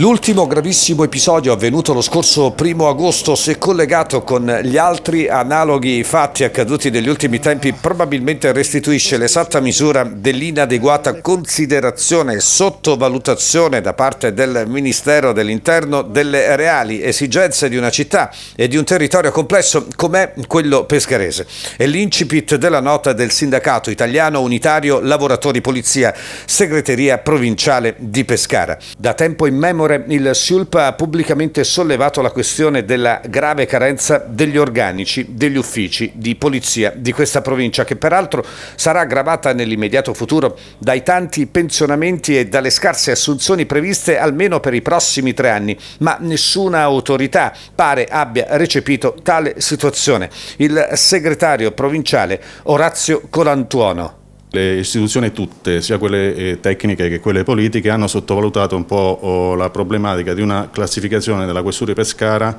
L'ultimo gravissimo episodio avvenuto lo scorso primo agosto, se collegato con gli altri analoghi fatti accaduti negli ultimi tempi, probabilmente restituisce l'esatta misura dell'inadeguata considerazione e sottovalutazione da parte del Ministero dell'Interno delle reali esigenze di una città e di un territorio complesso com'è quello pescarese. È l'incipit della nota del Sindacato Italiano Unitario Lavoratori Polizia, segreteria provinciale di Pescara. Da tempo immemore Signore, il SIULP ha pubblicamente sollevato la questione della grave carenza degli organici degli uffici di polizia di questa provincia, che peraltro sarà aggravata nell'immediato futuro dai tanti pensionamenti e dalle scarse assunzioni previste almeno per i prossimi tre anni, ma nessuna autorità pare abbia recepito tale situazione. Il segretario provinciale Orazio Colantuono le istituzioni tutte, sia quelle eh, tecniche che quelle politiche, hanno sottovalutato un po' oh, la problematica di una classificazione della questura di Pescara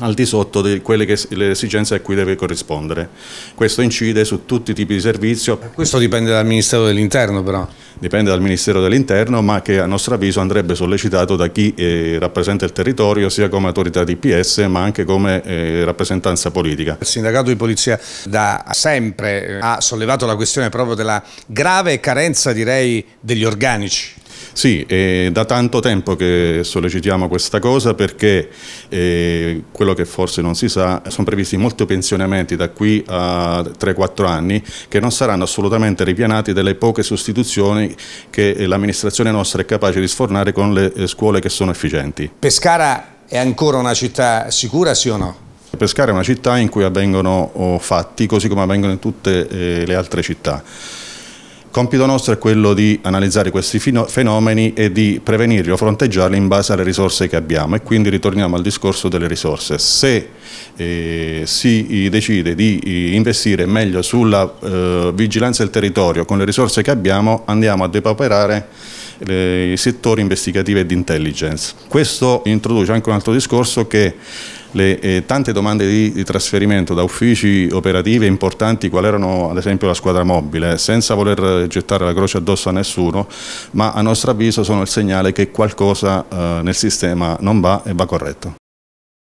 al di sotto di quelle che le esigenze a cui deve corrispondere. Questo incide su tutti i tipi di servizio. Questo dipende dal Ministero dell'Interno però? Dipende dal Ministero dell'Interno ma che a nostro avviso andrebbe sollecitato da chi eh, rappresenta il territorio sia come autorità di PS ma anche come eh, rappresentanza politica. Il sindacato di polizia da sempre eh, ha sollevato la questione proprio della grave carenza direi degli organici. Sì, è da tanto tempo che sollecitiamo questa cosa perché eh, quello che forse non si sa, sono previsti molti pensionamenti da qui a 3-4 anni che non saranno assolutamente ripianati dalle poche sostituzioni che l'amministrazione nostra è capace di sfornare con le eh, scuole che sono efficienti. Pescara è ancora una città sicura, sì o no? Pescara è una città in cui avvengono oh, fatti, così come avvengono in tutte eh, le altre città. Compito nostro è quello di analizzare questi fenomeni e di prevenirli o fronteggiarli in base alle risorse che abbiamo e quindi ritorniamo al discorso delle risorse. Se eh, si eh, decide di eh, investire meglio sulla eh, vigilanza del territorio con le risorse che abbiamo andiamo a depauperare eh, i settori investigativi e di intelligence. Questo introduce anche un altro discorso che le eh, tante domande di, di, trasferimento da uffici operativi importanti qual erano ad esempio la squadra mobile, senza voler eh, gettare la croce addosso a nessuno, ma a nostro avviso sono il segnale che qualcosa eh, nel sistema non va e va corretto.